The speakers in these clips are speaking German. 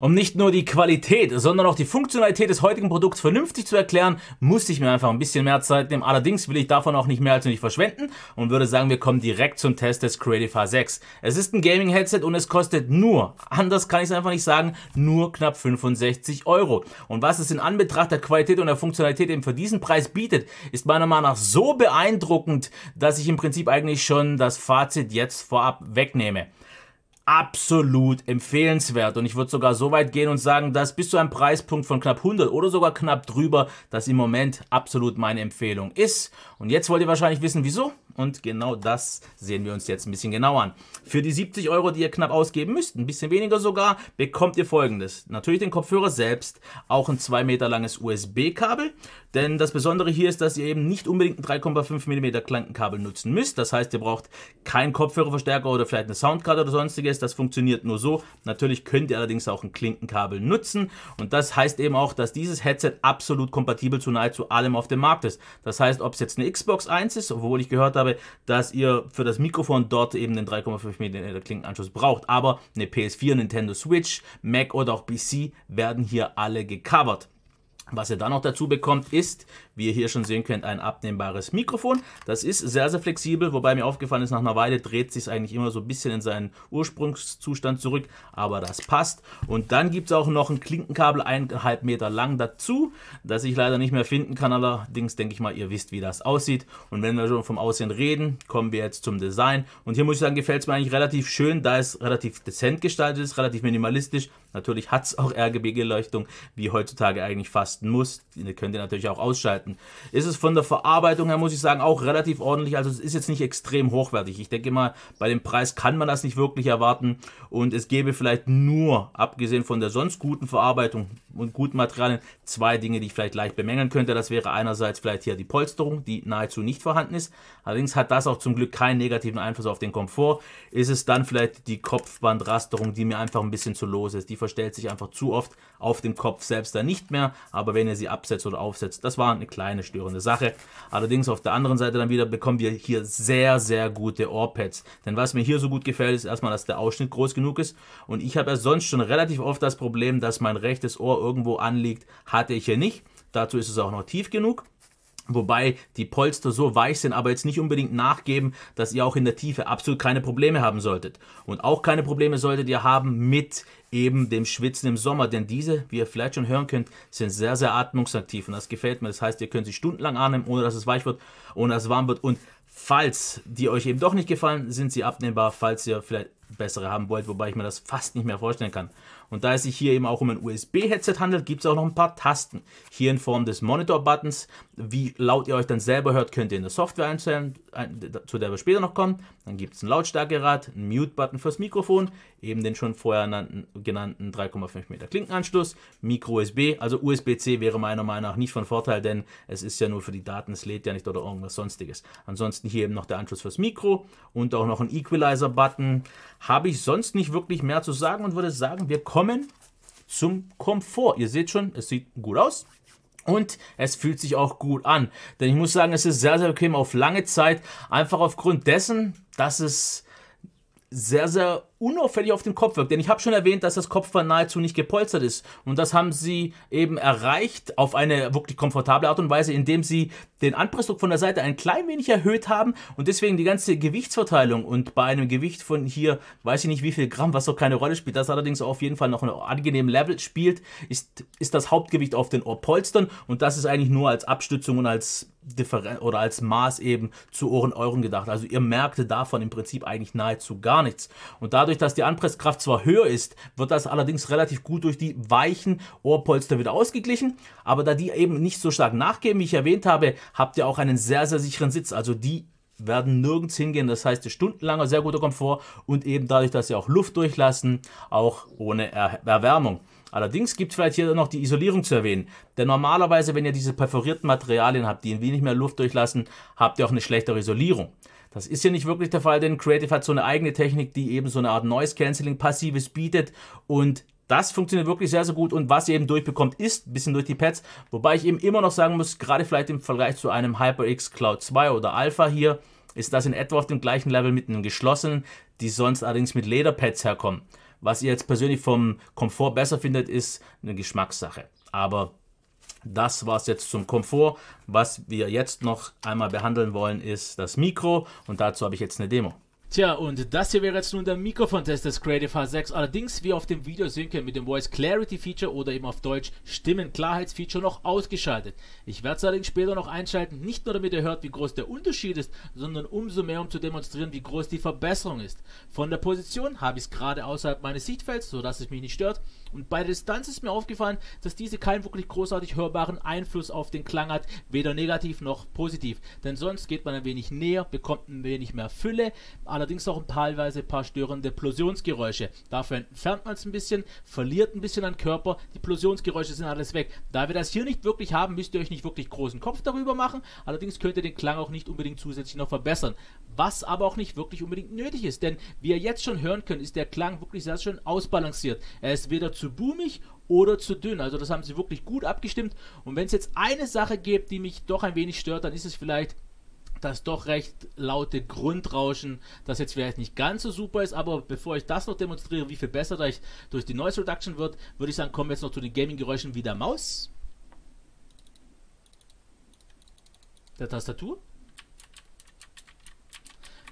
Um nicht nur die Qualität, sondern auch die Funktionalität des heutigen Produkts vernünftig zu erklären, musste ich mir einfach ein bisschen mehr Zeit nehmen. Allerdings will ich davon auch nicht mehr als nicht verschwenden und würde sagen, wir kommen direkt zum Test des Creative H6. Es ist ein Gaming-Headset und es kostet nur, anders kann ich es einfach nicht sagen, nur knapp 65 Euro. Und was es in Anbetracht der Qualität und der Funktionalität eben für diesen Preis bietet, ist meiner Meinung nach so beeindruckend, dass ich im Prinzip eigentlich schon das Fazit jetzt vorab wegnehme absolut empfehlenswert. Und ich würde sogar so weit gehen und sagen, dass bis zu einem Preispunkt von knapp 100 oder sogar knapp drüber, das im Moment absolut meine Empfehlung ist. Und jetzt wollt ihr wahrscheinlich wissen, wieso? und genau das sehen wir uns jetzt ein bisschen genauer an. Für die 70 Euro, die ihr knapp ausgeben müsst, ein bisschen weniger sogar, bekommt ihr folgendes. Natürlich den Kopfhörer selbst, auch ein 2 Meter langes USB-Kabel, denn das Besondere hier ist, dass ihr eben nicht unbedingt ein 3,5 mm Klankenkabel nutzen müsst. Das heißt, ihr braucht keinen Kopfhörerverstärker oder vielleicht eine Soundkarte oder sonstiges. Das funktioniert nur so. Natürlich könnt ihr allerdings auch ein Klinkenkabel nutzen und das heißt eben auch, dass dieses Headset absolut kompatibel zu nahezu allem auf dem Markt ist. Das heißt, ob es jetzt eine Xbox 1 ist, obwohl ich gehört habe, habe, dass ihr für das Mikrofon dort eben den 3,5 mm Klinkenanschluss braucht. Aber eine PS4, Nintendo Switch, Mac oder auch PC werden hier alle gecovert. Was ihr dann noch dazu bekommt, ist wie ihr hier schon sehen könnt, ein abnehmbares Mikrofon. Das ist sehr, sehr flexibel, wobei mir aufgefallen ist, nach einer Weile dreht sich es eigentlich immer so ein bisschen in seinen Ursprungszustand zurück, aber das passt. Und dann gibt es auch noch ein Klinkenkabel, eineinhalb Meter lang dazu, das ich leider nicht mehr finden kann. Allerdings denke ich mal, ihr wisst, wie das aussieht. Und wenn wir schon vom Aussehen reden, kommen wir jetzt zum Design. Und hier muss ich sagen, gefällt es mir eigentlich relativ schön, da es relativ dezent gestaltet ist, relativ minimalistisch. Natürlich hat es auch rgb geleuchtung wie heutzutage eigentlich fast muss. Die könnt ihr natürlich auch ausschalten Möglichkeiten. Ist es von der Verarbeitung her, muss ich sagen, auch relativ ordentlich. Also es ist jetzt nicht extrem hochwertig. Ich denke mal, bei dem Preis kann man das nicht wirklich erwarten. Und es gäbe vielleicht nur, abgesehen von der sonst guten Verarbeitung und guten Materialien, zwei Dinge, die ich vielleicht leicht bemängeln könnte. Das wäre einerseits vielleicht hier die Polsterung, die nahezu nicht vorhanden ist. Allerdings hat das auch zum Glück keinen negativen Einfluss auf den Komfort. Ist es dann vielleicht die Kopfbandrasterung, die mir einfach ein bisschen zu lose ist. Die verstellt sich einfach zu oft auf dem Kopf selbst dann nicht mehr. Aber wenn ihr sie absetzt oder aufsetzt, das war eine kleine kleine störende Sache. Allerdings auf der anderen Seite dann wieder bekommen wir hier sehr, sehr gute Ohrpads. Denn was mir hier so gut gefällt, ist erstmal, dass der Ausschnitt groß genug ist. Und ich habe ja sonst schon relativ oft das Problem, dass mein rechtes Ohr irgendwo anliegt. Hatte ich hier nicht. Dazu ist es auch noch tief genug. Wobei die Polster so weich sind, aber jetzt nicht unbedingt nachgeben, dass ihr auch in der Tiefe absolut keine Probleme haben solltet. Und auch keine Probleme solltet ihr haben mit eben dem Schwitzen im Sommer, denn diese, wie ihr vielleicht schon hören könnt, sind sehr, sehr atmungsaktiv und das gefällt mir. Das heißt, ihr könnt sie stundenlang annehmen, ohne dass es weich wird, ohne dass es warm wird. Und falls die euch eben doch nicht gefallen, sind sie abnehmbar, falls ihr vielleicht bessere haben wollt, wobei ich mir das fast nicht mehr vorstellen kann. Und da es sich hier eben auch um ein USB-Headset handelt, gibt es auch noch ein paar Tasten. Hier in Form des Monitor-Buttons. Wie laut ihr euch dann selber hört, könnt ihr in der Software einstellen, äh, zu der wir später noch kommen. Dann gibt es ein Lautstärkerad, ein Mute-Button fürs Mikrofon, eben den schon vorher genannten 3,5 Meter Klinkenanschluss, Micro-USB, also USB-C wäre meiner Meinung nach nicht von Vorteil, denn es ist ja nur für die Daten, es lädt ja nicht oder irgendwas sonstiges. Ansonsten hier eben noch der Anschluss fürs Mikro und auch noch ein Equalizer-Button. Habe ich sonst nicht wirklich mehr zu sagen und würde sagen, wir kommen zum Komfort. Ihr seht schon, es sieht gut aus. Und es fühlt sich auch gut an. Denn ich muss sagen, es ist sehr, sehr bequem auf lange Zeit. Einfach aufgrund dessen, dass es sehr, sehr unauffällig auf den Kopf wirkt. Denn ich habe schon erwähnt, dass das Kopfband nahezu nicht gepolstert ist. Und das haben sie eben erreicht auf eine wirklich komfortable Art und Weise, indem sie den Anpressdruck von der Seite ein klein wenig erhöht haben und deswegen die ganze Gewichtsverteilung und bei einem Gewicht von hier, weiß ich nicht wie viel Gramm, was doch keine Rolle spielt, das allerdings auf jeden Fall noch einen angenehmen Level spielt, ist, ist das Hauptgewicht auf den Ohrpolstern und das ist eigentlich nur als Abstützung und als Differen oder als Maß eben zu Ohren Euren gedacht. Also ihr merkte davon im Prinzip eigentlich nahezu gar nichts. Und dadurch Dadurch, dass die Anpresskraft zwar höher ist, wird das allerdings relativ gut durch die weichen Ohrpolster wieder ausgeglichen. Aber da die eben nicht so stark nachgeben, wie ich erwähnt habe, habt ihr auch einen sehr, sehr sicheren Sitz. Also die werden nirgends hingehen. Das heißt, stundenlanger, sehr guter Komfort und eben dadurch, dass sie auch Luft durchlassen, auch ohne er Erwärmung. Allerdings gibt es vielleicht hier noch die Isolierung zu erwähnen. Denn normalerweise, wenn ihr diese perforierten Materialien habt, die ein wenig mehr Luft durchlassen, habt ihr auch eine schlechtere Isolierung. Das ist ja nicht wirklich der Fall, denn Creative hat so eine eigene Technik, die eben so eine Art Noise Cancelling Passives bietet und das funktioniert wirklich sehr, sehr gut und was ihr eben durchbekommt, ist ein bisschen durch die Pads, wobei ich eben immer noch sagen muss, gerade vielleicht im Vergleich zu einem HyperX Cloud 2 oder Alpha hier, ist das in etwa auf dem gleichen Level mit einem geschlossenen, die sonst allerdings mit Lederpads herkommen. Was ihr jetzt persönlich vom Komfort besser findet, ist eine Geschmackssache. Aber das war es jetzt zum Komfort. Was wir jetzt noch einmal behandeln wollen, ist das Mikro und dazu habe ich jetzt eine Demo. Tja, und das hier wäre jetzt nun der Mikrofontest des Creative H6. Allerdings, wie auf dem Video sehen könnt, mit dem Voice Clarity Feature oder eben auf Deutsch Stimmenklarheitsfeature noch ausgeschaltet. Ich werde es allerdings später noch einschalten, nicht nur damit ihr hört, wie groß der Unterschied ist, sondern umso mehr, um zu demonstrieren, wie groß die Verbesserung ist. Von der Position habe ich es gerade außerhalb meines Sichtfelds, sodass es mich nicht stört. Und bei der Distanz ist mir aufgefallen, dass diese keinen wirklich großartig hörbaren Einfluss auf den Klang hat, weder negativ noch positiv. Denn sonst geht man ein wenig näher, bekommt ein wenig mehr Fülle, allerdings auch teilweise ein paar störende Plosionsgeräusche. Dafür entfernt man es ein bisschen, verliert ein bisschen an Körper, die Plosionsgeräusche sind alles weg. Da wir das hier nicht wirklich haben, müsst ihr euch nicht wirklich großen Kopf darüber machen, allerdings könnt ihr den Klang auch nicht unbedingt zusätzlich noch verbessern, was aber auch nicht wirklich unbedingt nötig ist, denn wie ihr jetzt schon hören könnt, ist der Klang wirklich sehr schön ausbalanciert. Er ist weder zu boomig oder zu dünn. Also das haben sie wirklich gut abgestimmt. Und wenn es jetzt eine Sache gibt, die mich doch ein wenig stört, dann ist es vielleicht das doch recht laute Grundrauschen, das jetzt vielleicht nicht ganz so super ist, aber bevor ich das noch demonstriere, wie viel besser das durch die Noise Reduction wird, würde ich sagen, kommen wir jetzt noch zu den Gaming-Geräuschen wie der Maus, der Tastatur,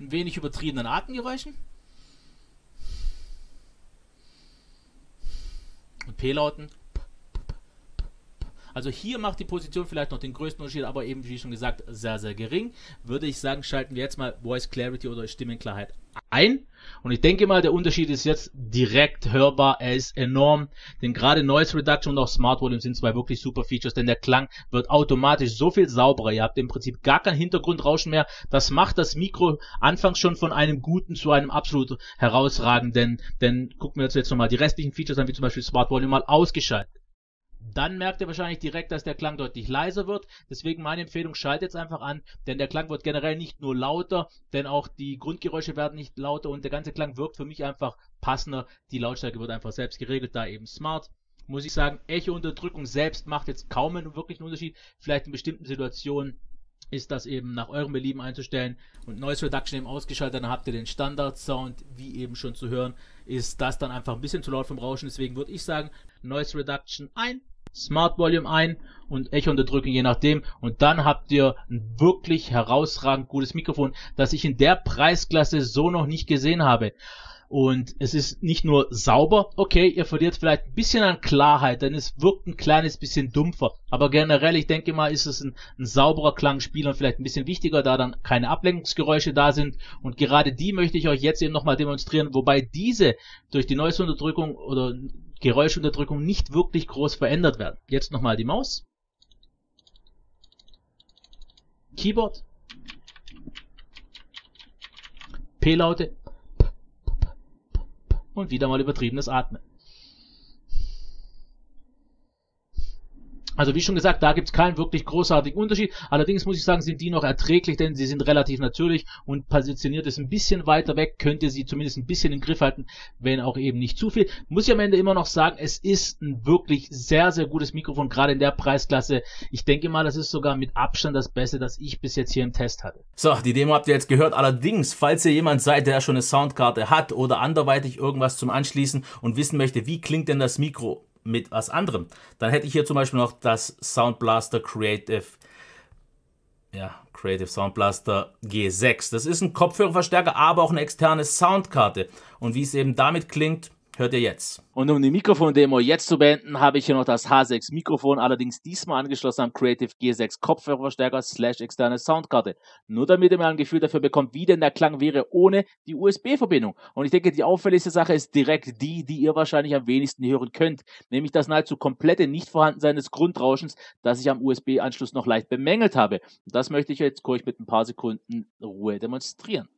ein wenig übertriebenen Atemgeräuschen und P-Lauten. Also hier macht die Position vielleicht noch den größten Unterschied, aber eben wie schon gesagt, sehr, sehr gering. Würde ich sagen, schalten wir jetzt mal Voice Clarity oder Stimmenklarheit ein. Und ich denke mal, der Unterschied ist jetzt direkt hörbar. Er ist enorm. Denn gerade Noise Reduction und auch Smart Volume sind zwei wirklich super Features, denn der Klang wird automatisch so viel sauberer. Ihr habt im Prinzip gar kein Hintergrundrauschen mehr. Das macht das Mikro anfangs schon von einem guten zu einem absolut herausragenden. Denn gucken wir uns jetzt nochmal die restlichen Features an, wie zum Beispiel Smart Volume mal ausgeschaltet dann merkt ihr wahrscheinlich direkt, dass der Klang deutlich leiser wird. Deswegen meine Empfehlung, schaltet jetzt einfach an, denn der Klang wird generell nicht nur lauter, denn auch die Grundgeräusche werden nicht lauter und der ganze Klang wirkt für mich einfach passender. Die Lautstärke wird einfach selbst geregelt, da eben smart. Muss ich sagen, Echo-Unterdrückung selbst macht jetzt kaum einen wirklichen Unterschied. Vielleicht in bestimmten Situationen ist das eben nach eurem Belieben einzustellen und Noise Reduction eben ausgeschaltet, dann habt ihr den Standard-Sound, wie eben schon zu hören, ist das dann einfach ein bisschen zu laut vom Rauschen, deswegen würde ich sagen, Noise Reduction ein Smart Volume ein und echo unterdrücken, je nachdem. Und dann habt ihr ein wirklich herausragend gutes Mikrofon, das ich in der Preisklasse so noch nicht gesehen habe. Und es ist nicht nur sauber, okay, ihr verliert vielleicht ein bisschen an Klarheit, denn es wirkt ein kleines bisschen dumpfer. Aber generell, ich denke mal, ist es ein, ein sauberer Klangspieler und vielleicht ein bisschen wichtiger, da dann keine Ablenkungsgeräusche da sind. Und gerade die möchte ich euch jetzt eben nochmal demonstrieren, wobei diese durch die Noise-Unterdrückung oder Geräuschunterdrückung nicht wirklich groß verändert werden. Jetzt nochmal die Maus. Keyboard. P-Laute. Und wieder mal übertriebenes Atmen. Also wie schon gesagt, da gibt's keinen wirklich großartigen Unterschied. Allerdings muss ich sagen, sind die noch erträglich, denn sie sind relativ natürlich und positioniert es ein bisschen weiter weg, könnt ihr sie zumindest ein bisschen im Griff halten, wenn auch eben nicht zu viel. Muss ich am Ende immer noch sagen, es ist ein wirklich sehr, sehr gutes Mikrofon, gerade in der Preisklasse. Ich denke mal, das ist sogar mit Abstand das Beste, das ich bis jetzt hier im Test hatte. So, die Demo habt ihr jetzt gehört. Allerdings, falls ihr jemand seid, der schon eine Soundkarte hat oder anderweitig irgendwas zum Anschließen und wissen möchte, wie klingt denn das Mikro, mit was anderem. Dann hätte ich hier zum Beispiel noch das Sound Blaster Creative, ja, Creative Sound Blaster G6. Das ist ein Kopfhörerverstärker, aber auch eine externe Soundkarte. Und wie es eben damit klingt, hört ihr jetzt. Und um die Mikrofon-Demo jetzt zu beenden, habe ich hier noch das H6-Mikrofon, allerdings diesmal angeschlossen am Creative G6 Kopfhörerverstärker slash externe Soundkarte. Nur damit ihr mal ein Gefühl dafür bekommt, wie denn der Klang wäre ohne die USB-Verbindung. Und ich denke, die auffälligste Sache ist direkt die, die ihr wahrscheinlich am wenigsten hören könnt, nämlich das nahezu komplette Nichtvorhandensein des Grundrauschens, das ich am USB-Anschluss noch leicht bemängelt habe. Und das möchte ich jetzt kurz mit ein paar Sekunden Ruhe demonstrieren.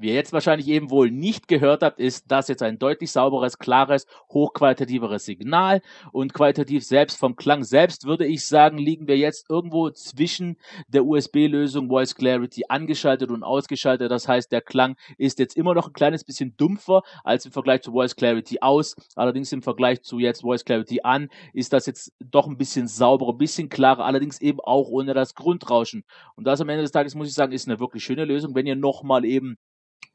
Wie ihr jetzt wahrscheinlich eben wohl nicht gehört habt, ist das jetzt ein deutlich sauberes, klares, hochqualitativeres Signal und qualitativ selbst vom Klang selbst würde ich sagen, liegen wir jetzt irgendwo zwischen der USB-Lösung Voice Clarity angeschaltet und ausgeschaltet. Das heißt, der Klang ist jetzt immer noch ein kleines bisschen dumpfer als im Vergleich zu Voice Clarity aus. Allerdings im Vergleich zu jetzt Voice Clarity an ist das jetzt doch ein bisschen sauberer, ein bisschen klarer, allerdings eben auch ohne das Grundrauschen. Und das am Ende des Tages muss ich sagen, ist eine wirklich schöne Lösung. Wenn ihr nochmal eben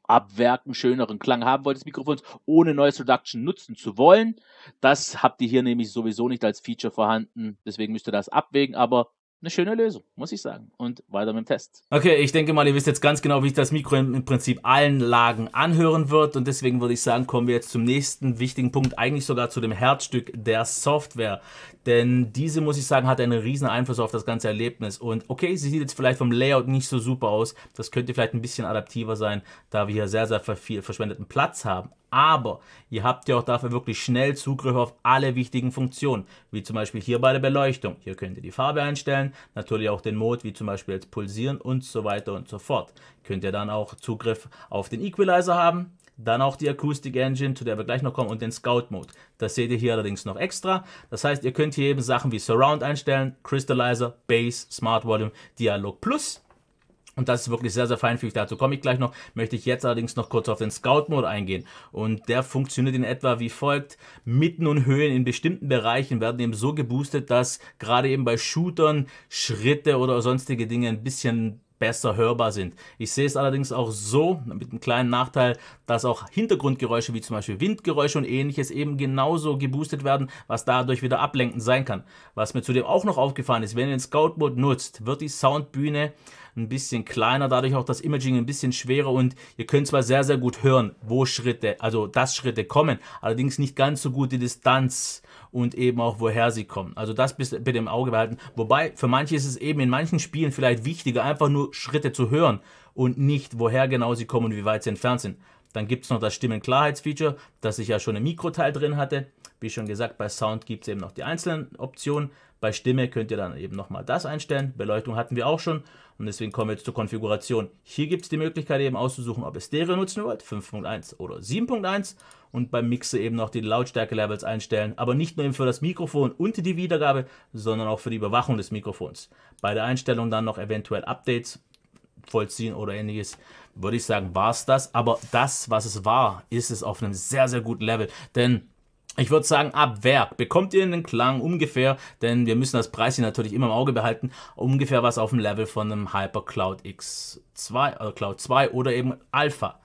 Abwerken schöneren Klang haben wollt des Mikrofons, ohne Noise Reduction nutzen zu wollen. Das habt ihr hier nämlich sowieso nicht als Feature vorhanden. Deswegen müsst ihr das abwägen, aber eine schöne Lösung, muss ich sagen. Und weiter mit dem Test. Okay, ich denke mal, ihr wisst jetzt ganz genau, wie sich das Mikro im, Prinzip allen Lagen anhören wird. Und deswegen würde ich sagen, kommen wir jetzt zum nächsten wichtigen Punkt, eigentlich sogar zu dem Herzstück der Software. Denn diese, muss ich sagen, hat einen riesen Einfluss auf das ganze Erlebnis. Und okay, sie sieht jetzt vielleicht vom Layout nicht so super aus. Das könnte vielleicht ein bisschen adaptiver sein, da wir hier sehr, sehr viel verschwendeten Platz haben aber ihr habt ja auch dafür wirklich schnell Zugriff auf alle wichtigen Funktionen, wie zum Beispiel hier bei der Beleuchtung. Hier könnt ihr die Farbe einstellen, natürlich auch den Mode, wie zum Beispiel jetzt pulsieren und so weiter und so fort. Könnt ihr dann auch Zugriff auf den Equalizer haben, dann auch die Acoustic Engine, zu der wir gleich noch kommen, und den Scout Mode. Das seht ihr hier allerdings noch extra. Das heißt, ihr könnt hier eben Sachen wie Surround einstellen, Crystallizer, Bass, Smart Volume, Dialog Plus und das ist wirklich sehr, sehr feinfühlig. Dazu komme ich gleich noch. Möchte ich jetzt allerdings noch kurz auf den Scout-Mode eingehen. Und der funktioniert in etwa wie folgt. Mitten und Höhen in bestimmten Bereichen werden eben so geboostet, dass gerade eben bei Shootern Schritte oder sonstige Dinge ein bisschen besser hörbar sind. Ich sehe es allerdings auch so, mit einem kleinen Nachteil, dass auch Hintergrundgeräusche wie zum Beispiel Windgeräusche und ähnliches eben genauso geboostet werden, was dadurch wieder ablenkend sein kann. Was mir zudem auch noch aufgefallen ist, wenn ihr den Scout-Mode nutzt, wird die Soundbühne ein bisschen kleiner, dadurch auch das Imaging ein bisschen schwerer und ihr könnt zwar sehr, sehr gut hören, wo Schritte, also dass Schritte kommen, allerdings nicht ganz so gut die Distanz und eben auch woher sie kommen. Also das bitte im Auge behalten. Wobei für manche ist es eben in manchen Spielen vielleicht wichtiger, einfach nur Schritte zu hören und nicht woher genau sie kommen und wie weit sie entfernt sind. Dann gibt es noch das Stimmenklarheitsfeature, das ich ja schon im Mikroteil drin hatte. Wie schon gesagt, bei Sound gibt es eben noch die einzelnen Optionen. Bei Stimme könnt ihr dann eben nochmal das einstellen. Beleuchtung hatten wir auch schon und deswegen kommen wir jetzt zur Konfiguration. Hier gibt es die Möglichkeit eben auszusuchen, ob ihr Stereo nutzen wollt, 5.1 oder 7.1 und beim Mixer eben noch die Lautstärke-Levels einstellen, aber nicht nur eben für das Mikrofon und die Wiedergabe, sondern auch für die Überwachung des Mikrofons. Bei der Einstellung dann noch eventuell Updates vollziehen oder ähnliches, würde ich sagen, war es das. Aber das, was es war, ist es auf einem sehr, sehr guten Level. Denn ich würde sagen, ab Werk bekommt ihr einen Klang ungefähr, denn wir müssen das Preis hier natürlich immer im Auge behalten, ungefähr was auf dem Level von einem HyperCloud X2 oder äh, Cloud 2 oder eben Alpha.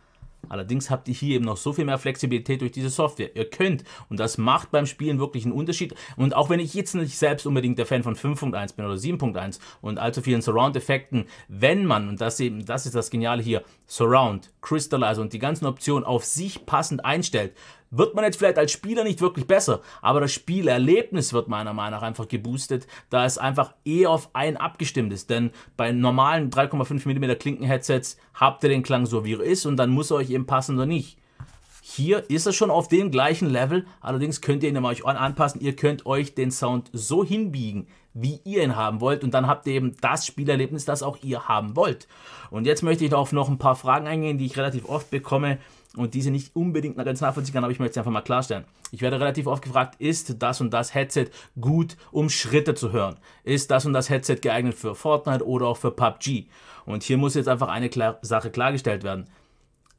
Allerdings habt ihr hier eben noch so viel mehr Flexibilität durch diese Software. Ihr könnt, und das macht beim Spielen wirklich einen Unterschied. Und auch wenn ich jetzt nicht selbst unbedingt der Fan von 5.1 bin oder 7.1 und allzu vielen Surround-Effekten, wenn man, und das eben, das ist das Geniale hier, Surround, Crystallizer und die ganzen Optionen auf sich passend einstellt, wird man jetzt vielleicht als Spieler nicht wirklich besser, aber das Spielerlebnis wird meiner Meinung nach einfach geboostet, da es einfach eh auf einen abgestimmt ist. Denn bei normalen 3,5 mm Klinken-Headsets habt ihr den Klang so, wie er ist und dann muss er euch eben passen oder nicht. Hier ist er schon auf dem gleichen Level, allerdings könnt ihr ihn euch anpassen. Ihr könnt euch den Sound so hinbiegen, wie ihr ihn haben wollt und dann habt ihr eben das Spielerlebnis, das auch ihr haben wollt. Und jetzt möchte ich auf noch ein paar Fragen eingehen, die ich relativ oft bekomme und diese nicht unbedingt ganz nachvollziehen kann, aber ich möchte es einfach mal klarstellen. Ich werde relativ oft gefragt, ist das und das Headset gut, um Schritte zu hören? Ist das und das Headset geeignet für Fortnite oder auch für PUBG? Und hier muss jetzt einfach eine Sache klargestellt werden.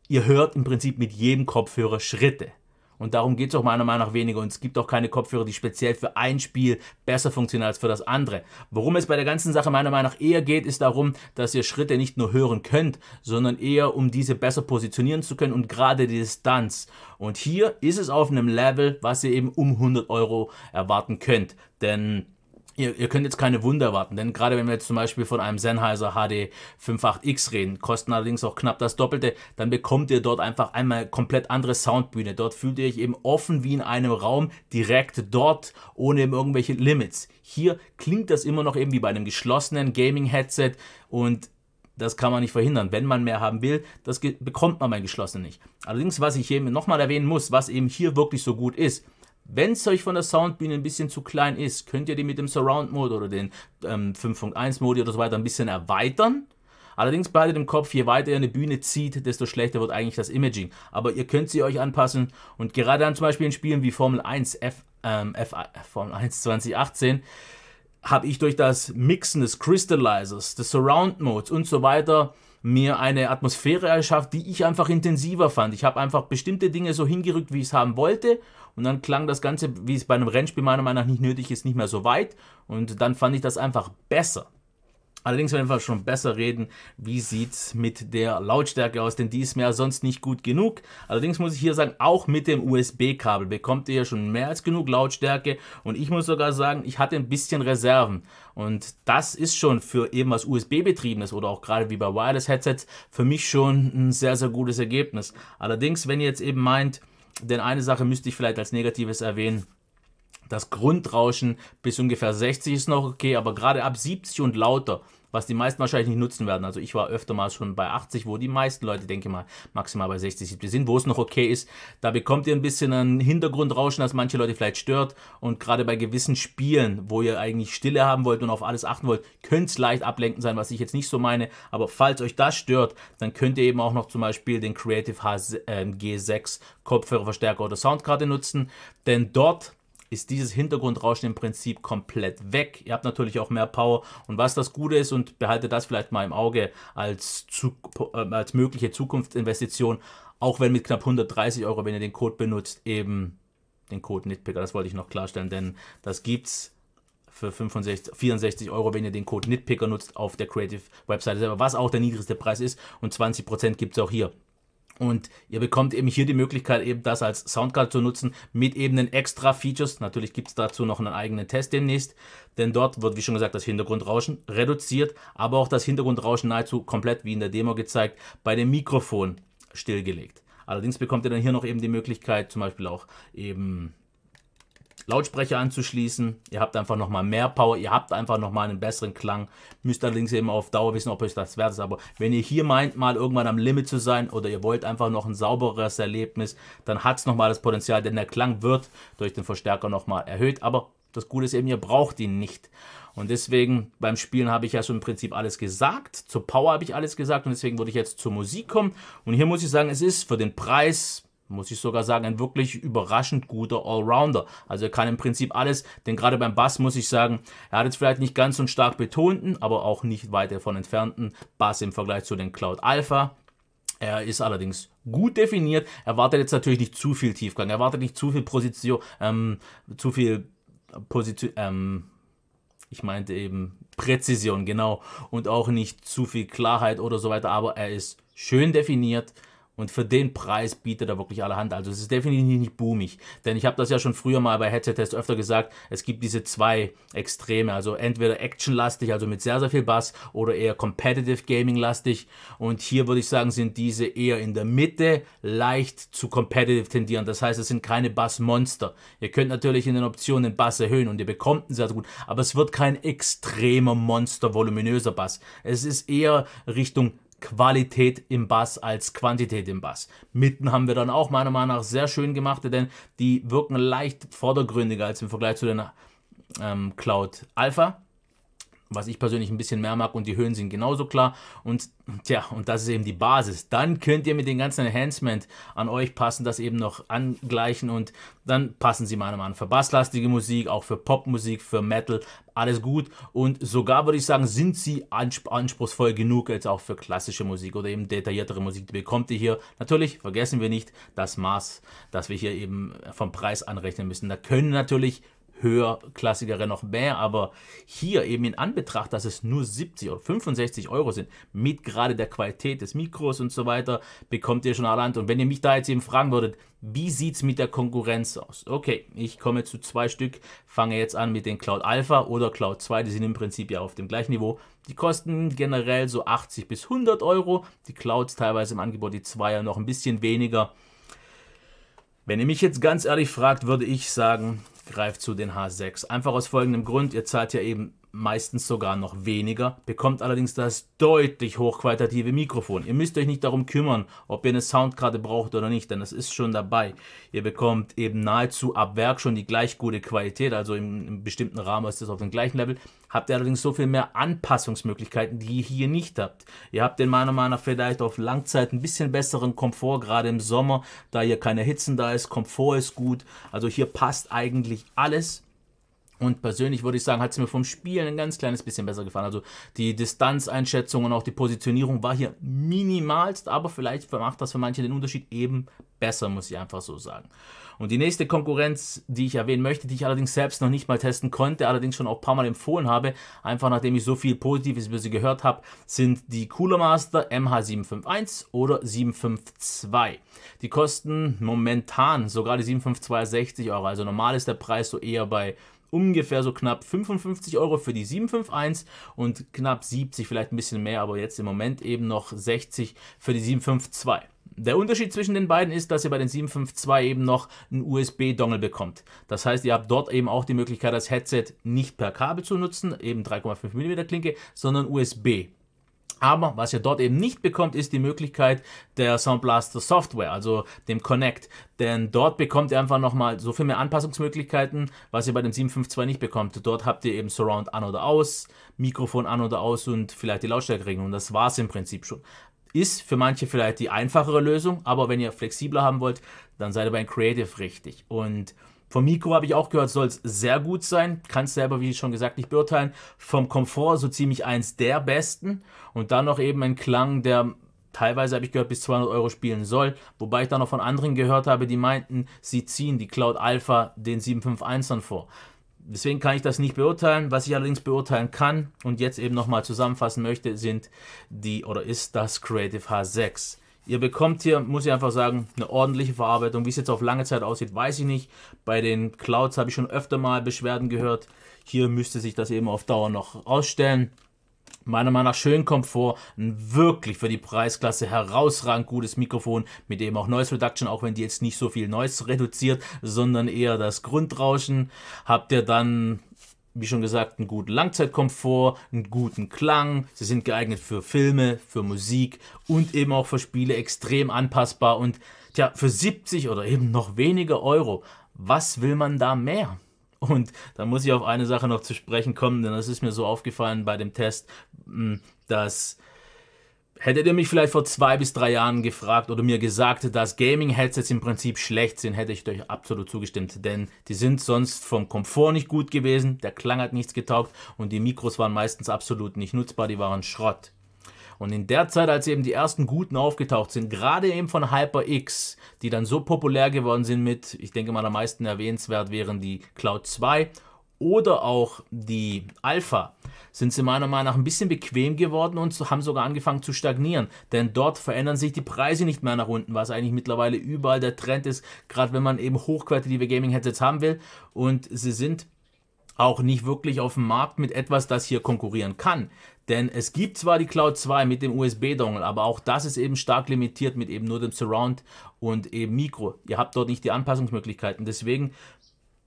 Ihr hört im Prinzip mit jedem Kopfhörer Schritte. Und darum geht es auch meiner Meinung nach weniger. Und es gibt auch keine Kopfhörer, die speziell für ein Spiel besser funktionieren als für das andere. Worum es bei der ganzen Sache meiner Meinung nach eher geht, ist darum, dass ihr Schritte nicht nur hören könnt, sondern eher um diese besser positionieren zu können und gerade die Distanz. Und hier ist es auf einem Level, was ihr eben um 100 Euro erwarten könnt. Denn Ihr, ihr, könnt jetzt keine Wunder erwarten, denn gerade wenn wir jetzt zum Beispiel von einem Sennheiser HD 58X reden, kosten allerdings auch knapp das Doppelte, dann bekommt ihr dort einfach einmal komplett andere Soundbühne. Dort fühlt ihr euch eben offen wie in einem Raum, direkt dort, ohne eben irgendwelche Limits. Hier klingt das immer noch eben wie bei einem geschlossenen Gaming-Headset und das kann man nicht verhindern. Wenn man mehr haben will, das bekommt man beim Geschlossenen nicht. Allerdings, was ich eben nochmal erwähnen muss, was eben hier wirklich so gut ist, wenn es euch von der Soundbühne ein bisschen zu klein ist, könnt ihr die mit dem Surround-Mode oder den ähm, 5.1-Modi oder so weiter ein bisschen erweitern. Allerdings behaltet im Kopf, je weiter ihr eine Bühne zieht, desto schlechter wird eigentlich das Imaging. Aber ihr könnt sie euch anpassen und gerade dann zum Beispiel in Spielen wie Formel 1, F, ähm, F, äh, Formel 1 2018, habe ich durch das Mixen des Crystallizers, des Surround Modes und so weiter mir eine Atmosphäre erschafft, die ich einfach intensiver fand. Ich habe einfach bestimmte Dinge so hingerückt, wie ich es haben wollte. Und dann klang das Ganze, wie es bei einem Rennspiel meiner Meinung nach nicht nötig ist, nicht mehr so weit. Und dann fand ich das einfach besser. Allerdings werden wir schon besser reden, wie sieht's mit der Lautstärke aus, denn die ist mir ja sonst nicht gut genug. Allerdings muss ich hier sagen, auch mit dem USB-Kabel bekommt ihr ja schon mehr als genug Lautstärke und ich muss sogar sagen, ich hatte ein bisschen Reserven. Und das ist schon für eben was USB-betriebenes oder auch gerade wie bei Wireless-Headsets für mich schon ein sehr, sehr gutes Ergebnis. Allerdings, wenn ihr jetzt eben meint, denn eine Sache müsste ich vielleicht als Negatives erwähnen, das Grundrauschen bis ungefähr 60 ist noch okay, aber gerade ab 70 und lauter, was die meisten wahrscheinlich nicht nutzen werden. Also ich war öfter mal schon bei 80, wo die meisten Leute, denke mal, maximal bei 60, 70 sind, wo es noch okay ist. Da bekommt ihr ein bisschen ein Hintergrundrauschen, das manche Leute vielleicht stört. Und gerade bei gewissen Spielen, wo ihr eigentlich Stille haben wollt und auf alles achten wollt, könnte es leicht ablenken sein, was ich jetzt nicht so meine. Aber falls euch das stört, dann könnt ihr eben auch noch zum Beispiel den Creative H ähm, G6 Kopfhörerverstärker oder Soundkarte nutzen. Denn dort ist dieses Hintergrundrauschen im Prinzip komplett weg. Ihr habt natürlich auch mehr Power und was das Gute ist und behaltet das vielleicht mal im Auge als, zu, äh, als mögliche Zukunftsinvestition, auch wenn mit knapp 130 Euro, wenn ihr den Code benutzt, eben den Code Nitpicker, das wollte ich noch klarstellen, denn das gibt es für 65, 64 Euro, wenn ihr den Code Nitpicker nutzt auf der Creative Webseite selber, was auch der niedrigste Preis ist und 20% gibt es auch hier. Und ihr bekommt eben hier die Möglichkeit, eben das als Soundcard zu nutzen, mit eben den extra Features. Natürlich gibt es dazu noch einen eigenen Test demnächst, denn dort wird, wie schon gesagt, das Hintergrundrauschen reduziert, aber auch das Hintergrundrauschen nahezu komplett, wie in der Demo gezeigt, bei dem Mikrofon stillgelegt. Allerdings bekommt ihr dann hier noch eben die Möglichkeit, zum Beispiel auch eben Lautsprecher anzuschließen. Ihr habt einfach nochmal mehr Power, ihr habt einfach nochmal einen besseren Klang. Müsst allerdings eben auf Dauer wissen, ob euch das wert ist. Aber wenn ihr hier meint, mal irgendwann am Limit zu sein oder ihr wollt einfach noch ein saubereres Erlebnis, dann hat es nochmal das Potenzial, denn der Klang wird durch den Verstärker nochmal erhöht. Aber das Gute ist eben, ihr braucht ihn nicht. Und deswegen beim Spielen habe ich ja schon im Prinzip alles gesagt. Zur Power habe ich alles gesagt und deswegen würde ich jetzt zur Musik kommen. Und hier muss ich sagen, es ist für den Preis muss ich sogar sagen, ein wirklich überraschend guter Allrounder. Also er kann im Prinzip alles, denn gerade beim Bass muss ich sagen, er hat jetzt vielleicht nicht ganz so einen stark betonten, aber auch nicht weit davon entfernten Bass im Vergleich zu den Cloud Alpha. Er ist allerdings gut definiert, erwartet jetzt natürlich nicht zu viel Tiefgang, erwartet nicht zu viel Position, ähm, zu viel Position, ähm, ich meinte eben Präzision, genau, und auch nicht zu viel Klarheit oder so weiter, aber er ist schön definiert, und für den Preis bietet er wirklich allerhand. Also es ist definitiv nicht boomig. Denn ich habe das ja schon früher mal bei Headset Test öfter gesagt, es gibt diese zwei Extreme. Also entweder actionlastig, also mit sehr, sehr viel Bass, oder eher competitive gaming lastig. Und hier würde ich sagen, sind diese eher in der Mitte leicht zu competitive tendieren. Das heißt, es sind keine Bassmonster. Ihr könnt natürlich in den Optionen den Bass erhöhen und ihr bekommt ihn sehr gut. Aber es wird kein extremer Monster, voluminöser Bass. Es ist eher Richtung Qualität im Bass als Quantität im Bass. Mitten haben wir dann auch meiner Meinung nach sehr schön gemacht, denn die wirken leicht vordergründiger als im Vergleich zu den ähm, Cloud Alpha was ich persönlich ein bisschen mehr mag und die Höhen sind genauso klar und tja, und das ist eben die Basis. Dann könnt ihr mit den ganzen Enhancement an euch passen, das eben noch angleichen und dann passen sie meiner Meinung nach für basslastige Musik, auch für Popmusik, für Metal, alles gut und sogar würde ich sagen, sind sie anspruchsvoll genug jetzt auch für klassische Musik oder eben detailliertere Musik, die bekommt ihr hier. Natürlich vergessen wir nicht das Maß, das wir hier eben vom Preis anrechnen müssen. Da können natürlich höherklassigere noch mehr, aber hier eben in Anbetracht, dass es nur 70 oder 65 Euro sind, mit gerade der Qualität des Mikros und so weiter, bekommt ihr schon allein. Und wenn ihr mich da jetzt eben fragen würdet, wie sieht es mit der Konkurrenz aus? Okay, ich komme zu zwei Stück, fange jetzt an mit den Cloud Alpha oder Cloud 2, die sind im Prinzip ja auf dem gleichen Niveau. Die kosten generell so 80 bis 100 Euro, die Clouds teilweise im Angebot, die 2 ja noch ein bisschen weniger. Wenn ihr mich jetzt ganz ehrlich fragt, würde ich sagen, greift zu den H6. Einfach aus folgendem Grund, ihr zahlt ja eben meistens sogar noch weniger, bekommt allerdings das deutlich hochqualitative Mikrofon. Ihr müsst euch nicht darum kümmern, ob ihr eine Soundkarte braucht oder nicht, denn das ist schon dabei. Ihr bekommt eben nahezu ab Werk schon die gleich gute Qualität, also im, im bestimmten Rahmen ist das auf dem gleichen Level. Habt ihr allerdings so viel mehr Anpassungsmöglichkeiten, die ihr hier nicht habt. Ihr habt in meiner Meinung nach vielleicht auf Langzeit ein bisschen besseren Komfort, gerade im Sommer, da hier keine Hitzen da ist, Komfort ist gut. Also hier passt eigentlich alles und persönlich würde ich sagen, hat es mir vom Spielen ein ganz kleines bisschen besser gefallen. Also die Distanzeinschätzung und auch die Positionierung war hier minimalst, aber vielleicht macht das für manche den Unterschied eben besser, muss ich einfach so sagen. Und die nächste Konkurrenz, die ich erwähnen möchte, die ich allerdings selbst noch nicht mal testen konnte, allerdings schon auch ein paar Mal empfohlen habe, einfach nachdem ich so viel Positives über sie gehört habe, sind die Cooler Master MH751 oder 752. Die kosten momentan sogar die 752 60 Euro. Also normal ist der Preis so eher bei ungefähr so knapp 55 Euro für die 751 und knapp 70, vielleicht ein bisschen mehr, aber jetzt im Moment eben noch 60 für die 752. Der Unterschied zwischen den beiden ist, dass ihr bei den 752 eben noch einen USB-Dongle bekommt. Das heißt, ihr habt dort eben auch die Möglichkeit, das Headset nicht per Kabel zu nutzen, eben 3,5 mm Klinke, sondern USB. Aber was ihr dort eben nicht bekommt, ist die Möglichkeit der Soundblaster Software, also dem Connect. Denn dort bekommt ihr einfach nochmal so viel mehr Anpassungsmöglichkeiten, was ihr bei dem 752 nicht bekommt. Dort habt ihr eben Surround an oder aus, Mikrofon an oder aus und vielleicht die Lautstärkeregelung. Das war's im Prinzip schon. Ist für manche vielleicht die einfachere Lösung, aber wenn ihr flexibler haben wollt, dann seid ihr bei Creative richtig. Und vom Mikro habe ich auch gehört, soll es sehr gut sein. Kann es selber, wie schon gesagt, nicht beurteilen. Vom Komfort so ziemlich eins der besten. Und dann noch eben ein Klang, der teilweise, habe ich gehört, bis 200 Euro spielen soll. Wobei ich dann noch von anderen gehört habe, die meinten, sie ziehen die Cloud Alpha den 751ern vor. Deswegen kann ich das nicht beurteilen. Was ich allerdings beurteilen kann und jetzt eben nochmal zusammenfassen möchte, sind die oder ist das Creative H6. Ihr bekommt hier, muss ich einfach sagen, eine ordentliche Verarbeitung. Wie es jetzt auf lange Zeit aussieht, weiß ich nicht. Bei den Clouds habe ich schon öfter mal Beschwerden gehört. Hier müsste sich das eben auf Dauer noch ausstellen. Meiner Meinung nach schön Komfort, ein wirklich für die Preisklasse herausragend gutes Mikrofon, mit eben auch Noise Reduction, auch wenn die jetzt nicht so viel Noise reduziert, sondern eher das Grundrauschen. Habt ihr dann wie schon gesagt, einen guten Langzeitkomfort, einen guten Klang. Sie sind geeignet für Filme, für Musik und eben auch für Spiele extrem anpassbar. Und tja, für 70 oder eben noch weniger Euro, was will man da mehr? Und da muss ich auf eine Sache noch zu sprechen kommen, denn das ist mir so aufgefallen bei dem Test, hm, dass Hättet ihr mich vielleicht vor zwei bis drei Jahren gefragt oder mir gesagt, dass Gaming-Headsets im Prinzip schlecht sind, hätte ich euch absolut zugestimmt, denn die sind sonst vom Komfort nicht gut gewesen, der Klang hat nichts getaugt und die Mikros waren meistens absolut nicht nutzbar, die waren Schrott. Und in der Zeit, als eben die ersten guten aufgetaucht sind, gerade eben von HyperX, die dann so populär geworden sind mit, ich denke mal am meisten erwähnenswert wären die Cloud 2 oder auch die Alpha, sind sie meiner Meinung nach ein bisschen bequem geworden und haben sogar angefangen zu stagnieren. Denn dort verändern sich die Preise nicht mehr nach unten, was eigentlich mittlerweile überall der Trend ist, gerade wenn man eben hochqualitative Gaming-Headsets haben will. Und sie sind auch nicht wirklich auf dem Markt mit etwas, das hier konkurrieren kann. Denn es gibt zwar die Cloud 2 mit dem USB-Dongle, aber auch das ist eben stark limitiert mit eben nur dem Surround und eben Mikro. Ihr habt dort nicht die Anpassungsmöglichkeiten. Deswegen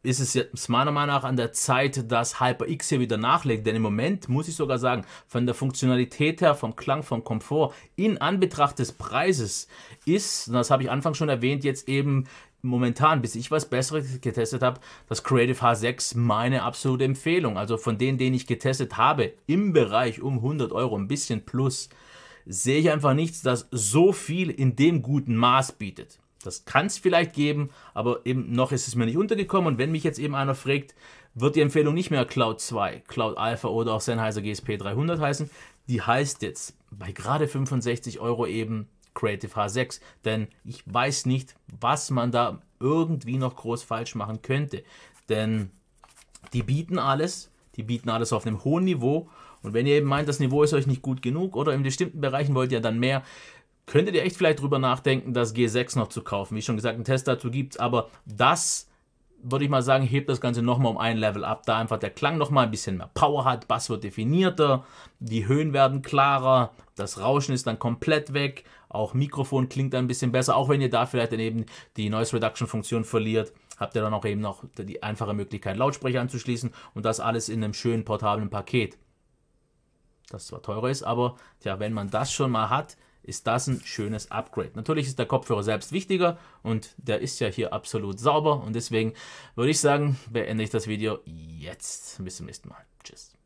ist es jetzt meiner Meinung nach an der Zeit, dass HyperX hier wieder nachlegt. Denn im Moment muss ich sogar sagen, von der Funktionalität her, vom Klang, vom Komfort, in Anbetracht des Preises ist, das habe ich Anfang schon erwähnt, jetzt eben momentan, bis ich was Besseres getestet habe, das Creative H6 meine absolute Empfehlung. Also von denen, denen ich getestet habe, im Bereich um 100 Euro, ein bisschen plus, sehe ich einfach nichts, das so viel in dem guten Maß bietet. Das kann es vielleicht geben, aber eben noch ist es mir nicht untergekommen. Und wenn mich jetzt eben einer fragt, wird die Empfehlung nicht mehr Cloud 2, Cloud Alpha oder auch Sennheiser GSP 300 heißen. Die heißt jetzt bei gerade 65 Euro eben Creative H6, denn ich weiß nicht, was man da irgendwie noch groß falsch machen könnte. Denn die bieten alles, die bieten alles auf einem hohen Niveau. Und wenn ihr eben meint, das Niveau ist euch nicht gut genug oder in bestimmten Bereichen wollt ihr dann mehr, könntet ihr echt vielleicht drüber nachdenken, das G6 noch zu kaufen. Wie schon gesagt, einen Test dazu gibt es, aber das würde ich mal sagen, hebt das Ganze nochmal um ein Level ab, da einfach der Klang nochmal ein bisschen mehr Power hat, Bass wird definierter, die Höhen werden klarer, das Rauschen ist dann komplett weg, auch Mikrofon klingt dann ein bisschen besser, auch wenn ihr da vielleicht dann eben die Noise Reduction Funktion verliert, habt ihr dann auch eben noch die einfache Möglichkeit, Lautsprecher anzuschließen und das alles in einem schönen portablen Paket. Das zwar teurer ist, aber tja, wenn man das schon mal hat, ist das ein schönes Upgrade. Natürlich ist der Kopfhörer selbst wichtiger und der ist ja hier absolut sauber und deswegen würde ich sagen, beende ich das Video jetzt. Bis zum nächsten Mal. Tschüss.